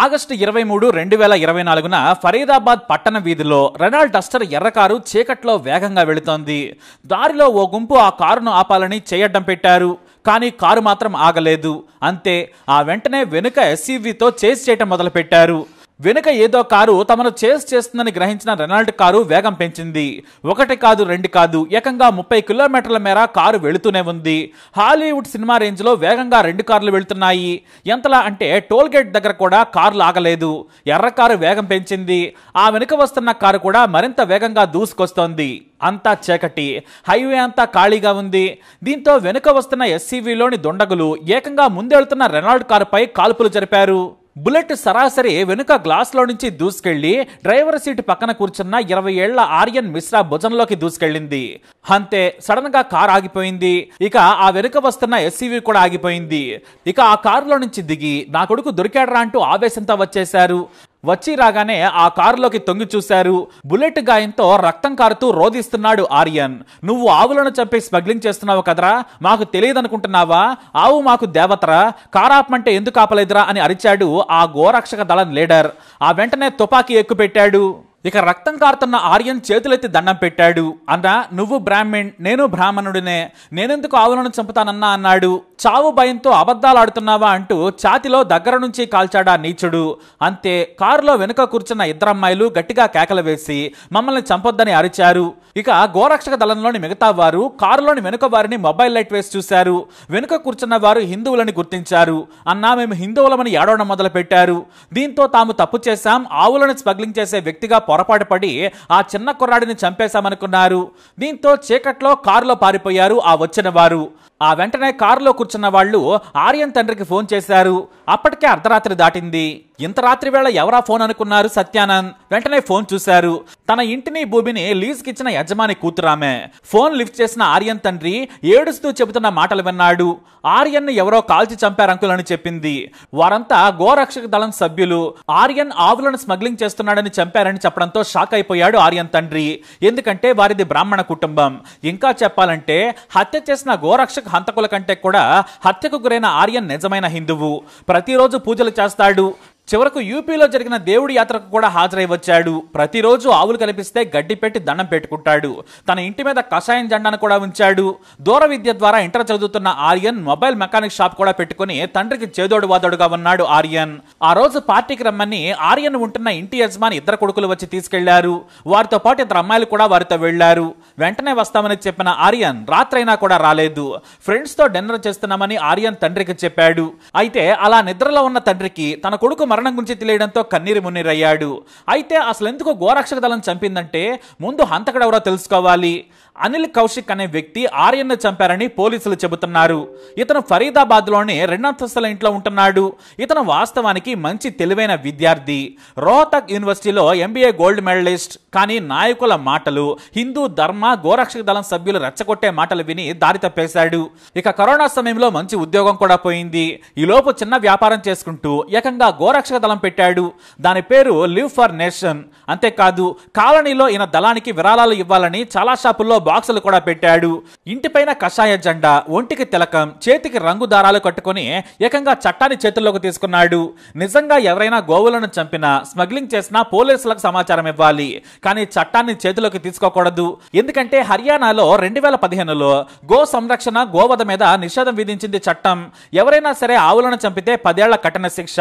August ఇరవై మూడు రెండు వేల ఇరవై నాలుగున ఫరీదాబాద్ పట్టణ వీధిలో రెనాల్డ్ డస్టర్ ఎర్రకారు చీకట్లో వేగంగా వెళుతోంది దారిలో ఓ గుంపు ఆ కారును ఆపాలని చేయడం పెట్టారు కానీ కారు మాత్రం ఆగలేదు అంతే ఆ వెంటనే వెనుక ఎస్యూవీతో చేసి చేయటం మొదలుపెట్టారు వెనుక ఏదో కారు తమను చేస్ చేస్తుందని గ్రహించిన రెనాల్డ్ కారు వేగం పెంచింది ఒకటి కాదు రెండు కాదు ఏకంగా ముప్పై కిలోమీటర్ల మేర కారు వెళుతూనే ఉంది హాలీవుడ్ సినిమా రేంజ్లో వేగంగా రెండు కార్లు వెళుతున్నాయి ఎంతలా అంటే టోల్ గేట్ దగ్గర కూడా కార్లు ఆగలేదు ఎర్ర కారు వేగం పెంచింది ఆ వెనుక వస్తున్న కారు కూడా మరింత వేగంగా దూసుకొస్తోంది అంతా చీకటి హైవే అంతా ఖాళీగా ఉంది దీంతో వెనుక వస్తున్న ఎస్సీవీలోని దొండగులు ఏకంగా ముందెళ్తున్న రెనాల్డ్ కారుపై కాల్పులు జరిపారు బుల్లెట్ సరాసరి వెనుక గ్లాస్లో నుంచి దూసుకెళ్లి డ్రైవర్ సీటు పక్కన కూర్చున్న ఇరవై ఏళ్ల ఆర్యన్ మిశ్రా భుజంలోకి దూసుకెళ్లింది అంతే సడన్ గా కార్ ఆగిపోయింది ఇక ఆ వెనుక వస్తున్న ఎస్సీవీ కూడా ఆగిపోయింది ఇక ఆ కారులో నుంచి దిగి నా కొడుకు దొరికాడరా అంటూ ఆవేశంతో వచ్చేశారు వచ్చి రాగానే ఆ కారులోకి తొంగి చూశారు బుల్లెట్ గాయంతో రక్తం కారుతూ రోధిస్తున్నాడు ఆర్యన్ నువ్వు ఆవులను చంపి స్మగ్లింగ్ చేస్తున్నావు కదరా మాకు తెలియదనుకుంటున్నావా ఆవు మాకు దేవతరా కారాపమంటే ఎందుకు ఆపలేదురా అని అరిచాడు ఆ గోరక్షక దళం లీడర్ ఆ వెంటనే తుపాకీ ఎక్కుపెట్టాడు ఇక రక్తం కారుతున్న ఆర్యన్ చేతులెత్తి దండం పెట్టాడు అన్నా నువ్వు బ్రాహ్మణ్ నేను బ్రాహ్మణుడినే నేనెందుకు ఆవులను చంపుతానన్నా అన్నాడు చావు భయంతో అబద్ధాలాడుతున్నావా అంటూ ఛాతిలో దగ్గర నుంచి కాల్చాడా నీచుడు అంతే కారులో వెనుక కూర్చున్న ఇద్దరమ్మాయిలు గట్టిగా కేకలు వేసి మమ్మల్ని చంపొద్దని అరిచారు ఇక గోరక్షక దళంలోని మిగతా వారు కారులోని వెనుక వారిని మొబైల్ లైట్ వేసి చూశారు వెనుక కూర్చున్న వారు హిందువులని గుర్తించారు అన్నా మేము హిందువులమని ఏడవడం మొదలుపెట్టారు దీంతో తాము తప్పు చేశాం ఆవులను స్మగ్లింగ్ చేసే వ్యక్తిగా పొరపాటు పడి ఆ చిన్న కుర్రాడిని చంపేశామనుకున్నారు దీంతో చీకట్లో కారులో పారిపోయారు ఆ వచ్చిన వారు ఆ వెంటనే కారులో కూర్చున్న వాళ్ళు ఆర్యన్ తండ్రికి ఫోన్ చేశారు అప్పటికే అర్ధరాత్రి దాటింది ఇంత రాత్రి వేళ ఎవరా ఫోన్ అనుకున్నారు సత్యానంద్ వెంటనే ఫోన్ చూశారు తన ఇంటిని భూమిని లీజుకిచ్చిన ఇచ్చిన యజమాని కూతురామె ఫోన్ లిఫ్ట్ చేసిన ఆర్యన్ తండ్రి ఏడుస్తూ చెబుతున్న మాటలు విన్నాడు ఆర్యన్ను ఎవరో కాల్చి చంపారు అంకుల్ అని చెప్పింది వారంతా గోరక్షక దళం సభ్యులు ఆర్యన్ ఆవులను స్మగ్లింగ్ చేస్తున్నాడని చంపారని చెప్పడంతో షాక్ అయిపోయాడు ఆర్యన్ తండ్రి ఎందుకంటే వారిది బ్రాహ్మణ కుటుంబం ఇంకా చెప్పాలంటే హత్య చేసిన గోరక్షక హంతకుల కంటే కూడా హత్యకు గురైన ఆర్యన్ నిజమైన హిందువు ప్రతిరోజు పూజలు చేస్తాడు చివరకు యూపీలో జరిగిన దేవుడి యాత్రకు కూడా హాజరై వచ్చాడు ప్రతిరోజు ఆవులు కనిపిస్తే గడ్డి పెట్టి దండం పెట్టుకుంటాడు తన ఇంటి మీద కషాయం జెండాను కూడా ఉంచాడు దూర విద్య ద్వారా ఇంటర్ చదువుతున్న ఆర్యన్ మొబైల్ మెకానిక్ షాప్ కూడా పెట్టుకుని తండ్రికి చేదోడు వాదోడుగా ఉన్నాడు ఆర్యన్ ఆ రోజు పార్టీకి రమ్మని ఆర్యన్ ఉంటున్న ఇంటి యజమాని ఇద్దరు కొడుకులు వచ్చి తీసుకెళ్లారు వారితో పాటు ఇద్దరు అమ్మాయిలు కూడా వారితో వెళ్లారు వెంటనే వస్తామని చెప్పిన ఆర్యన్ రాత్రైనా కూడా రాలేదు ఫ్రెండ్స్తో డిన్నర్ చేస్తున్నామని ఆర్యన్ తండ్రికి చెప్పాడు అయితే అలా నిద్రలో ఉన్న తండ్రికి తన కొడుకు మరణం గురించి తెలియడంతో కన్నీరు మున్నీరయ్యాడు అయితే అసలు ఎందుకు గోరక్షక దళం చంపిందంటే ముందు హంతకుడెవరో తెలుసుకోవాలి అనిల్ కౌశిక్ అనే వ్యక్తి ఆర్యన్ను చంపారని పోలీసులు చెబుతున్నారు ఇతను ఫరీదాబాద్లోని రెండంతస్తుల ఇంట్లో ఉంటున్నాడు ఇతను వాస్తవానికి మంచి తెలివైన విద్యార్థి రోహతక్ యూనివర్సిటీలో ఎంబీఏ గోల్డ్ మెడలిస్ట్ కానీ నాయకుల మాటలు హిందూ ధర్మ గోరక్షక దళం సభ్యులు రెచ్చగొట్టే మాటలు విని దారి తప్పేశాడు ఇక కరోనా సమయంలో మంచి ఉద్యోగం కూడా పోయింది ఈలోపు చిన్న వ్యాపారం చేసుకుంటూ ఏకంగా గోరక్షక దళం పెట్టాడు దాని పేరు లివ్ ఫర్ నేషన్ అంతేకాదు కాలనీలో ఈయన దళానికి విరాళాలు ఇవ్వాలని చాలా షాపుల్లో బాక్సులు కూడా పెట్టాడు ఇంటిపైన కషాయ జెండా ఒంటికి తిలకం చేతికి రంగు దారాలు కట్టుకుని ఏకంగా చట్టాన్ని చేతుల్లోకి తీసుకున్నాడు నిజంగా ఎవరైనా గోవులను చంపినా స్మగ్లింగ్ చేసినా పోలీసులకు సమాచారం ఇవ్వాలి కానీ చట్టాన్ని చేతిలోకి తీసుకోకూడదు ఎందుకంటే హర్యానాలో రెండు వేల పదిహేనులో గో సంరక్షణ గోవధ మీద నిషేధం విధించింది చట్టం ఎవరైనా సరే ఆవులను చంపితే పదేళ్ల కఠిన శిక్ష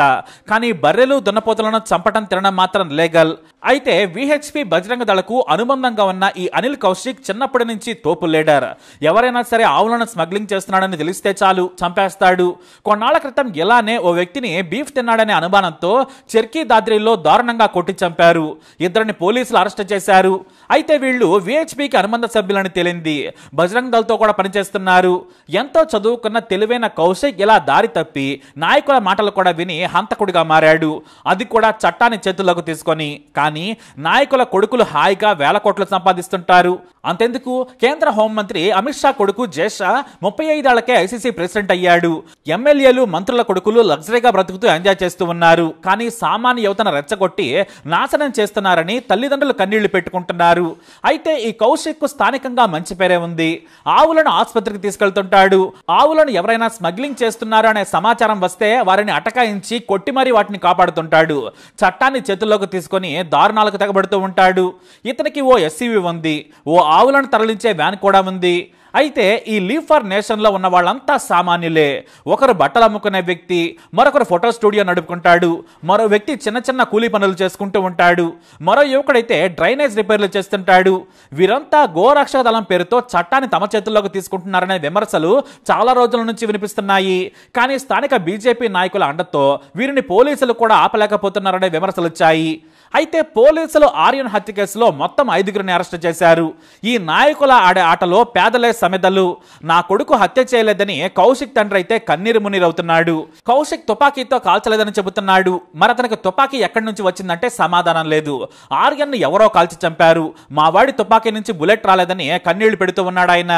కానీ బర్రెలు దున్నపోతులను చంపటం తినడం మాత్రం లీగల్ అయితే విహెచ్పి బజరంగ దళకు అనుబంధంగా ఉన్న ఈ అనిల్ కౌశిక్ చిన్నప్పుడు చిన్నప్పటి నుంచి తోపు లీడర్ ఎవరైనా సరే ఆవులను స్మగ్లింగ్ చేస్తున్నాడని తెలిస్తే చాలు చంపేస్తాడు కొన్నాళ్ల క్రితం ఇలానే ఓ వ్యక్తిని బీఫ్ తిన్నాడనే అనుమానంతో చెర్కీ దాద్రిలో దారుణంగా కొట్టి చంపారు ఇద్దరిని పోలీసులు అరెస్ట్ చేశారు అయితే వీళ్ళు విహెచ్పికి అనుబంధ సభ్యులని తేలింది బజరంగ్ దళతో కూడా పనిచేస్తున్నారు ఎంతో చదువుకున్న తెలివైన కౌశిక్ ఇలా దారి తప్పి నాయకుల మాటలు కూడా విని హంతకుడిగా మారాడు అది కూడా చట్టాన్ని చేతుల్లోకి తీసుకొని కానీ నాయకుల కొడుకులు హాయిగా వేల కోట్లు సంపాదిస్తుంటారు అంతెందుకు కేంద్ర హోంమంత్రి అమిత్ షా కొడుకు షా ముప్పై ఐదేళ్లకే ఐసీసీ ప్రెసిడెంట్ అయ్యాడు ఎమ్మెల్యేలు మంత్రుల కొడుకులు లగ్జరీగా బ్రతుకుతూ ఎంజాయ్ చేస్తూ ఉన్నారు కానీ సామాన్య యువతను రెచ్చగొట్టి నాశనం చేస్తున్నారని తల్లిదండ్రులు కన్నీళ్లు పెట్టుకుంటున్నారు అయితే ఈ కౌశిక్ స్థానికంగా మంచి పేరే ఉంది ఆవులను ఆసుపత్రికి తీసుకెళ్తుంటాడు ఆవులను ఎవరైనా స్మగ్లింగ్ చేస్తున్నారు అనే సమాచారం వస్తే వారిని అటకాయించి కొట్టి మరీ వాటిని కాపాడుతుంటాడు చట్టాన్ని చేతుల్లోకి తీసుకొని దారుణాలకు తెగబడుతూ ఉంటాడు ఇతనికి ఓ ఎస్సీవీ ఉంది ఓ ఆవులను తరలించే వ్యాన్ కూడా ఉంది అయితే ఈ లీవ్ ఫర్ నేషన్లో ఉన్న వాళ్ళంతా సామాన్యులే ఒకరు బట్టలు అమ్ముకునే వ్యక్తి మరొకరు ఫోటో స్టూడియో నడుపుకుంటాడు మరో వ్యక్తి చిన్న చిన్న కూలీ పనులు చేసుకుంటూ ఉంటాడు మరో యువకుడైతే డ్రైనేజ్ రిపేర్లు చేస్తుంటాడు వీరంతా గోరక్షక దళం పేరుతో చట్టాన్ని తమ చేతుల్లోకి తీసుకుంటున్నారనే విమర్శలు చాలా రోజుల నుంచి వినిపిస్తున్నాయి కానీ స్థానిక బీజేపీ నాయకుల అండతో వీరిని పోలీసులు కూడా ఆపలేకపోతున్నారనే విమర్శలు వచ్చాయి అయితే పోలీసులు ఆర్యన్ హత్య కేసులో మొత్తం ఐదుగురిని అరెస్ట్ చేశారు ఈ నాయకుల ఆడే ఆటలో పేదలే సమెదలు నా కొడుకు హత్య చేయలేదని కౌశిక్ తండ్రి అయితే కన్నీరు మునిరవుతున్నాడు కౌశిక్ తుపాకీతో కాల్చలేదని చెబుతున్నాడు మరి అతనికి తుపాకీ ఎక్కడి నుంచి వచ్చిందంటే సమాధానం లేదు ఆర్యన్ను ఎవరో కాల్చి చంపారు మా వాడి తుపాకీ నుంచి బుల్లెట్ రాలేదని కన్నీళ్లు పెడుతూ ఉన్నాడు ఆయన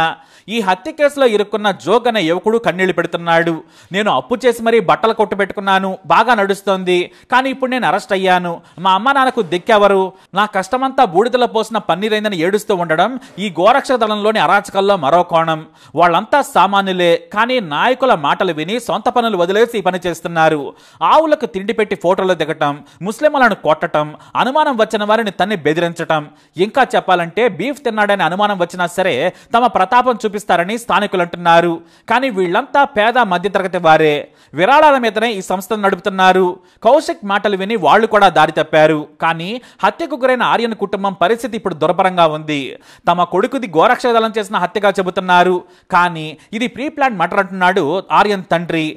ఈ హత్య కేసులో ఇరుక్కున్న జోగ్ అనే యువకుడు కన్నీళ్లు పెడుతున్నాడు నేను అప్పు చేసి మరీ బట్టలు కొట్టు పెట్టుకున్నాను బాగా నడుస్తోంది కానీ ఇప్పుడు నేను అరెస్ట్ అయ్యాను మా అమ్మ అవమానాలకు దెక్కెవరు నా కష్టమంతా బూడిదల పోసిన పన్నీరైందని ఏడుస్తూ ఉండడం ఈ గోరక్ష దళంలోని అరాచకల్లో మరో కోణం వాళ్ళంతా సామాన్యులే కానీ నాయకుల మాటలు విని సొంత పనులు వదిలేసి ఈ పని చేస్తున్నారు ఆవులకు తిండి పెట్టి ఫోటోలు దిగటం ముస్లింలను కొట్టటం అనుమానం వచ్చిన వారిని తన్ని బెదిరించటం ఇంకా చెప్పాలంటే బీఫ్ తిన్నాడని అనుమానం వచ్చినా సరే తమ ప్రతాపం చూపిస్తారని స్థానికులు అంటున్నారు కానీ వీళ్ళంతా పేద మధ్యతరగతి వారే విరాళాల మీదనే ఈ సంస్థను నడుపుతున్నారు కౌశిక్ మాటలు విని వాళ్ళు కూడా దారి తప్పారు కానీ హత్యకు గురైన ఆర్యన్ కుటుంబం పరిస్థితి ఇప్పుడు దుర్భరంగా ఉంది తమ కొడుకుది దళం చేసిన హత్యగా చెబుతున్నారు కానీ ఇది ప్రీ ప్లాన్ మటర్ అంటున్నాడు ఆర్యన్ తండ్రి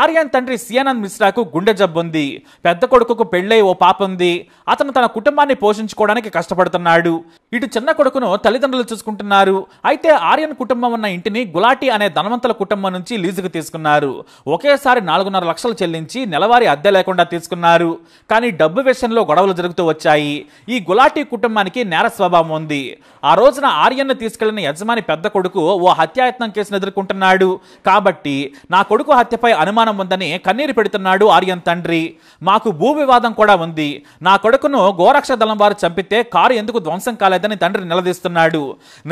ఆర్యన్ తండ్రి సియానంద్ మిశ్రాకు గుండె జబ్బు ఉంది పెద్ద కొడుకుకు పెళ్ళై ఓ పాప ఉంది అతను తన కుటుంబాన్ని పోషించుకోవడానికి కష్టపడుతున్నాడు ఇటు చిన్న కొడుకును తల్లిదండ్రులు చూసుకుంటున్నారు అయితే ఆర్యన్ కుటుంబం ఉన్న ఇంటిని గులాటి అనే ధనవంతుల కుటుంబం నుంచి లీజుకు తీసుకున్నారు ఒకేసారి నాలుగున్నర లక్షలు చెల్లించి నెలవారీ అద్దె లేకుండా తీసుకున్నారు కానీ డబ్బు విషయంలో గొడవలు జరుగుతాయి జరుగుతూ వచ్చాయి ఈ గులాటీ కుటుంబానికి నేర స్వభావం ఉంది ఆ రోజున ఆర్యన్ను తీసుకెళ్లిన యజమాని పెద్ద కొడుకు ఓ హత్యాయత్నం కేసును ఎదుర్కొంటున్నాడు కాబట్టి నా కొడుకు హత్యపై అనుమానం ఉందని కన్నీరు పెడుతున్నాడు ఆర్యన్ తండ్రి మాకు భూ వివాదం కూడా ఉంది నా కొడుకును గోరక్ష దళం వారు చంపితే కారు ఎందుకు ధ్వంసం కాలేదని తండ్రి నిలదీస్తున్నాడు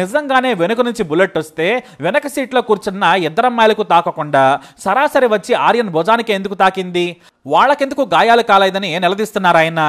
నిజంగానే వెనుక నుంచి బుల్లెట్ వస్తే వెనక సీట్లో కూర్చున్న ఇద్దరమ్మాయిలకు తాకకుండా సరాసరి వచ్చి ఆర్యన్ భుజానికి ఎందుకు తాకింది వాళ్ళకెందుకు గాయాలు కాలేదని నిలదీస్తున్నారాయన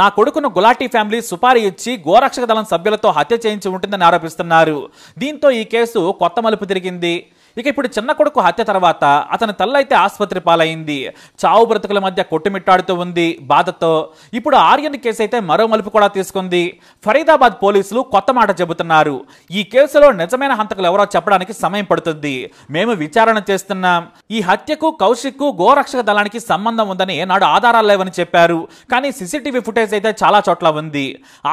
నా కొడుకును గులాటీ ఫ్యామిలీ సుపారీ ఇచ్చి గోరక్షక దళం సభ్యులతో హత్య చేయించి ఉంటుందని ఆరోపిస్తున్నారు దీంతో ఈ కేసు కొత్త మలుపు తిరిగింది ఇక ఇప్పుడు చిన్న కొడుకు హత్య తర్వాత అతని తల్లి అయితే ఆసుపత్రి పాలైంది చావు బ్రతుకుల మధ్య కొట్టుమిట్టాడుతూ ఉంది బాధతో ఇప్పుడు ఆర్యన్ కేసు అయితే మరో మలుపు కూడా తీసుకుంది ఫరీదాబాద్ పోలీసులు కొత్త మాట చెబుతున్నారు ఈ కేసులో నిజమైన హంతకులు ఎవరో చెప్పడానికి సమయం పడుతుంది మేము విచారణ చేస్తున్నాం ఈ హత్యకు కౌశిక్ గోరక్షక దళానికి సంబంధం ఉందని నాడు ఆధారాలు లేవని చెప్పారు కానీ సీసీటీవీ ఫుటేజ్ అయితే చాలా చోట్ల ఉంది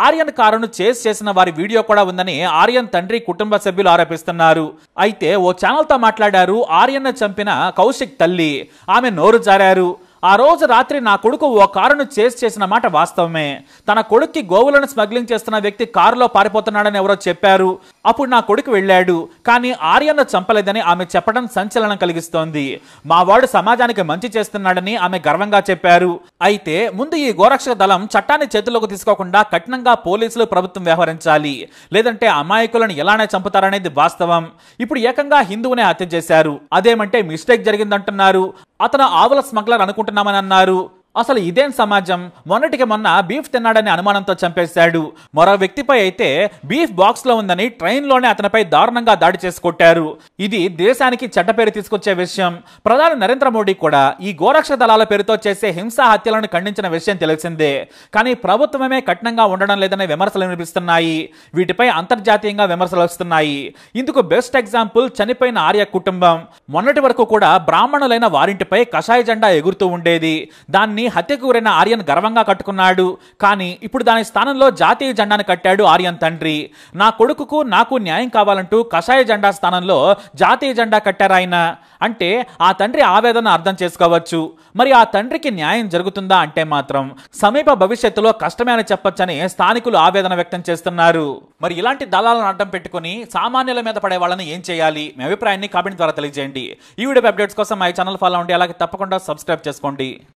ఆర్యన్ కారును చేస్ చేసిన వారి వీడియో కూడా ఉందని ఆర్యన్ తండ్రి కుటుంబ సభ్యులు ఆరోపిస్తున్నారు అయితే ఓ ఛానల్తో మాట్లాడారు ఆర్యన్న చంపిన కౌశిక్ తల్లి ఆమె నోరు జారారు ఆ రోజు రాత్రి నా కొడుకు ఓ కారును చేసి చేసిన మాట వాస్తవమే తన కొడుక్కి గోవులను స్మగ్లింగ్ చేస్తున్న వ్యక్తి కారులో పారిపోతున్నాడని ఎవరో చెప్పారు అప్పుడు నా కొడుకు వెళ్ళాడు కానీ ఆర్యన్ను చంపలేదని ఆమె చెప్పడం సంచలనం కలిగిస్తోంది మా వాడు సమాజానికి మంచి చేస్తున్నాడని ఆమె గర్వంగా చెప్పారు అయితే ముందు ఈ గోరక్షక దళం చట్టాన్ని చేతుల్లోకి తీసుకోకుండా కఠినంగా పోలీసులు ప్రభుత్వం వ్యవహరించాలి లేదంటే అమాయకులను ఎలానే చంపుతారనేది వాస్తవం ఇప్పుడు ఏకంగా హిందువునే హత్య చేశారు అదేమంటే మిస్టేక్ జరిగిందంటున్నారు అతను ఆవుల స్మగ్లర్ అనుకుంటున్నామని అన్నారు అసలు ఇదేం సమాజం మొన్నటికి మొన్న బీఫ్ తిన్నాడని అనుమానంతో చంపేశాడు మరో వ్యక్తిపై అయితే బీఫ్ బాక్స్లో ఉందని ట్రైన్లోనే అతనిపై దారుణంగా దాడి చేసుకొట్టారు ఇది దేశానికి చెడ్డ పేరు తీసుకొచ్చే విషయం ప్రధాని నరేంద్ర మోడీ కూడా ఈ గోరక్ష దళాల పేరుతో చేసే హింసా హత్యలను ఖండించిన విషయం తెలిసిందే కానీ ప్రభుత్వమే కఠినంగా ఉండడం లేదనే విమర్శలు వినిపిస్తున్నాయి వీటిపై అంతర్జాతీయంగా విమర్శలు వస్తున్నాయి ఇందుకు బెస్ట్ ఎగ్జాంపుల్ చనిపోయిన ఆర్య కుటుంబం మొన్నటి వరకు కూడా బ్రాహ్మణులైన వారింటిపై కషాయ జెండా ఎగురుతూ ఉండేది దాన్ని కానీ హత్యకు గురైన ఆర్యన్ గర్వంగా కట్టుకున్నాడు కానీ ఇప్పుడు దాని స్థానంలో జాతీయ జెండాను కట్టాడు ఆర్యన్ తండ్రి నా కొడుకుకు నాకు న్యాయం కావాలంటూ కషాయ జెండా స్థానంలో జాతీయ జెండా కట్టారాయన అంటే ఆ తండ్రి ఆవేదన అర్థం చేసుకోవచ్చు మరి ఆ తండ్రికి న్యాయం జరుగుతుందా అంటే మాత్రం సమీప భవిష్యత్తులో కష్టమే అని చెప్పొచ్చని స్థానికులు ఆవేదన వ్యక్తం చేస్తున్నారు మరి ఇలాంటి దళాలను అడ్డం పెట్టుకుని సామాన్యుల మీద పడే వాళ్ళని ఏం చేయాలి మీ అభిప్రాయాన్ని కామెంట్ ద్వారా తెలియజేయండి ఈ వీడియో అప్డేట్స్ కోసం మా ఛానల్ ఫాలో ఉండి అలాగే తప్పకుండా సబ్స్క్రైబ్ చేసుకోండి